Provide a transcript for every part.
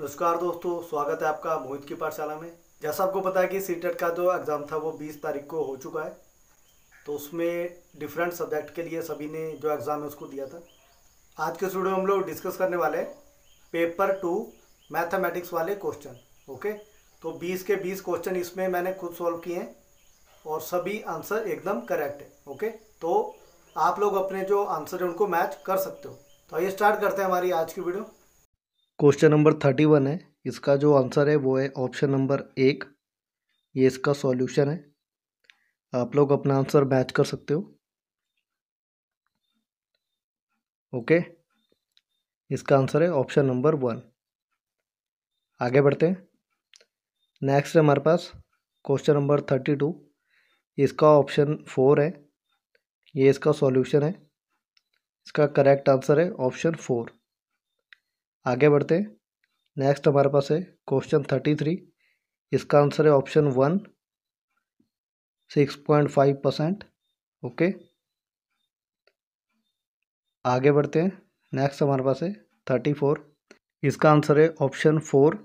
नमस्कार दोस्तों स्वागत है आपका मोहित की पाठशाला में जैसा आपको पता है कि सी e का जो एग्ज़ाम था वो 20 तारीख को हो चुका है तो उसमें डिफरेंट सब्जेक्ट के लिए सभी ने जो एग्ज़ाम है उसको दिया था आज के स्टूडियो हम लोग डिस्कस करने वाले हैं पेपर टू मैथमेटिक्स वाले क्वेश्चन ओके तो बीस के बीस क्वेश्चन इसमें मैंने खुद सॉल्व किए हैं और सभी आंसर एकदम करेक्ट है ओके तो आप लोग अपने जो आंसर है उनको मैच कर सकते हो तो आइए स्टार्ट करते हैं हमारी आज की video question number thirty one है इसका जो आंसर है वो है ऑप्शन नंबर एक ये इसका सॉल्यूशन है आप लोग अपना आंसर मैच कर सकते हो ओके इसका आंसर है ऑप्शन नंबर वन आगे बढ़ते हैं नेक्स्ट है हमारे पास क्वेश्चन नंबर थर्टी टू इसका ऑप्शन फोर है ये इसका सॉल्यूशन है इसका करेक्ट आंसर है ऑप्शन फोर आगे बढ़ते नेक्स्ट हमारे पास है क्वेश्चन थर्टी थ्री इसका आंसर है option one six point five percent okay आगे बढ़ते हैं नेक्स्ट हमारे पास है थर्टी फोर इसका आंसर है ऑप्शन फोर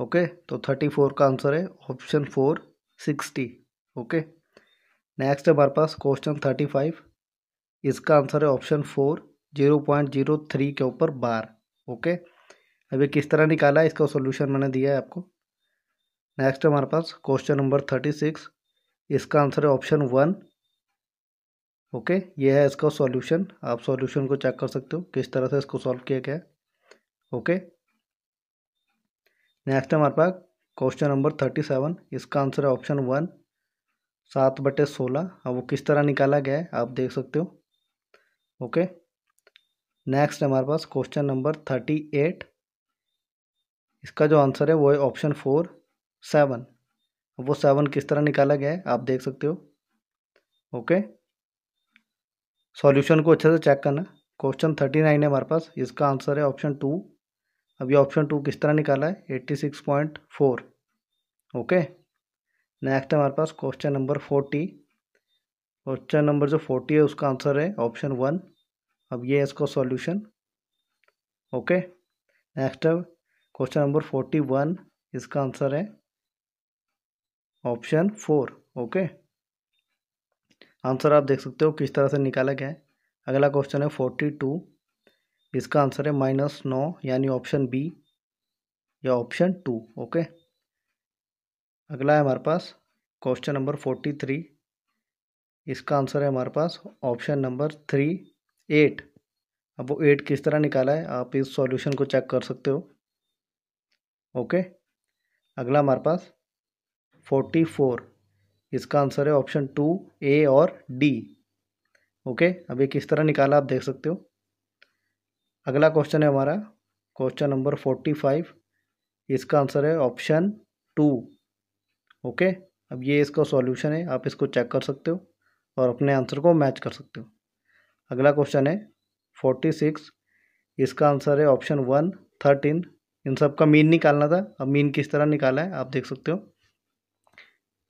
ओके तो थर्टी फोर का आंसर है option four sixty okay next हमारे पास क्वेश्चन थर्टी फाइव इसका आंसर है option four zero point zero three के ऊपर बार ओके अब ये किस तरह निकाला है इसका सोल्यूशन मैंने दिया है आपको नेक्स्ट हमारे पास क्वेश्चन नंबर थर्टी सिक्स इसका आंसर है ऑप्शन वन ओके ये है इसका सॉल्यूशन आप सॉल्यूशन को चेक कर सकते हो किस तरह से इसको सॉल्व किया गया है ओके नेक्स्ट हमारे पास क्वेश्चन नंबर थर्टी सेवन इसका आंसर है ऑप्शन वन सात बटे सोलह अब वो किस तरह निकाला गया है आप देख सकते हो ओके नेक्स्ट हमारे पास क्वेश्चन नंबर थर्टी एट इसका जो आंसर है वो है ऑप्शन फोर सेवन वो सेवन किस तरह निकाला गया है आप देख सकते हो ओके सॉल्यूशन को अच्छे से चेक करना क्वेश्चन थर्टी नाइन है हमारे पास इसका आंसर है ऑप्शन टू अब ये ऑप्शन टू किस तरह निकाला है eighty six point four okay next हमारे पास question number forty question number जो फोर्टी है उसका आंसर है ऑप्शन वन अब ये है इसको solution okay next question number forty one इसका आंसर है ऑप्शन फोर ओके आंसर आप देख सकते हो किस तरह से निकाला गया है अगला क्वेश्चन है फोर्टी टू इसका आंसर है माइनस नौ यानी ऑप्शन बी या ऑप्शन टू ओके अगला है हमारे पास क्वेश्चन नंबर फोर्टी थ्री इसका आंसर है हमारे पास ऑप्शन नंबर थ्री एट अब वो एट किस तरह निकाला है आप इस सॉल्यूशन को चेक कर सकते हो ओके अगला हमारे पास फोर्टी फोर इसका आंसर है ऑप्शन टू ए और डी ओके अब ये किस तरह निकाला आप देख सकते हो अगला क्वेश्चन है हमारा क्वेश्चन नंबर फोर्टी फाइव इसका आंसर है ऑप्शन टू ओके अब ये इसका सॉल्यूशन है आप इसको चेक कर सकते हो और अपने आंसर को मैच कर सकते हो अगला क्वेश्चन है फोर्टी सिक्स इसका आंसर है ऑप्शन वन थर्टीन इन सब का मीन निकालना था अब मीन किस तरह निकाला है आप देख सकते हो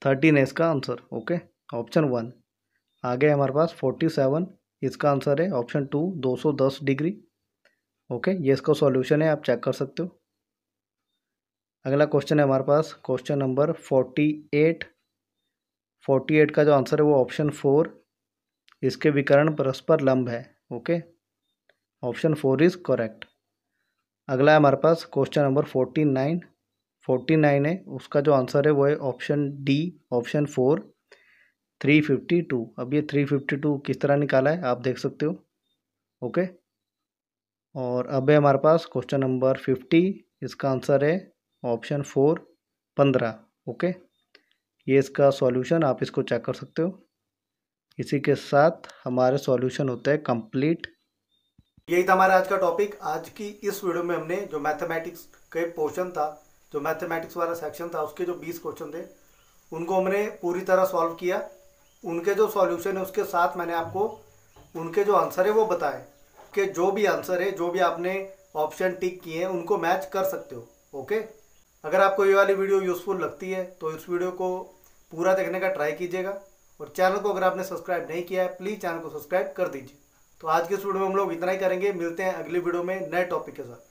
थर्टीन है इसका आंसर ओके ऑप्शन वन आगे हमारे पास फोर्टी सेवन इसका आंसर है ऑप्शन टू दो सौ दस डिग्री ओके ये इसका सॉल्यूशन है आप चेक कर सकते हो अगला क्वेश्चन है हमारे पास question number forty eight forty eight का जो आंसर है वो ऑप्शन फोर इसके विकर्ण परस्पर लंब है okay option four is correct अगला है हमारे पास question number forty nine forty nine है उसका जो आंसर है वो है option D option four three fifty two अब ये थ्री फिफ्टी टू किस तरह निकाला है आप देख सकते हो ओके और अब है हमारे पास क्वेश्चन नंबर फिफ्टी इसका आंसर है ऑप्शन फोर पंद्रह ओके ये इसका सॉल्यूशन आप इसको चेक कर सकते हो इसी के साथ हमारा सॉल्यूशन होता है कंप्लीट यही था हमारा आज का टॉपिक आज की इस वीडियो में हमने जो मैथमेटिक्स के पोर्शन था जो मैथमेटिक्स वाला सेक्शन था उसके जो 20 क्वेश्चन थे उनको हमने पूरी तरह सॉल्व किया उनके जो सॉल्यूशन है उसके साथ मैंने आपको उनके जो आंसर है वो बताए कि जो भी आंसर है जो भी आपने ऑप्शन टिक किए हैं उनको मैच कर सकते हो ओके अगर आपको ये वाली वीडियो यूज़फुल लगती है तो इस वीडियो को पूरा देखने का ट्राई कीजिएगा और चैनल को अगर आपने सब्सक्राइब नहीं किया है प्लीज़ चैनल को सब्सक्राइब कर दीजिए तो आज के इस वीडियो में हम लोग इतना ही करेंगे मिलते हैं अगली वीडियो में नए टॉपिक के साथ